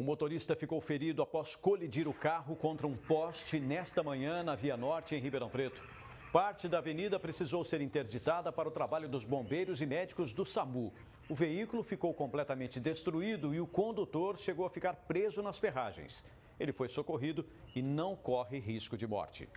O motorista ficou ferido após colidir o carro contra um poste nesta manhã na Via Norte, em Ribeirão Preto. Parte da avenida precisou ser interditada para o trabalho dos bombeiros e médicos do SAMU. O veículo ficou completamente destruído e o condutor chegou a ficar preso nas ferragens. Ele foi socorrido e não corre risco de morte.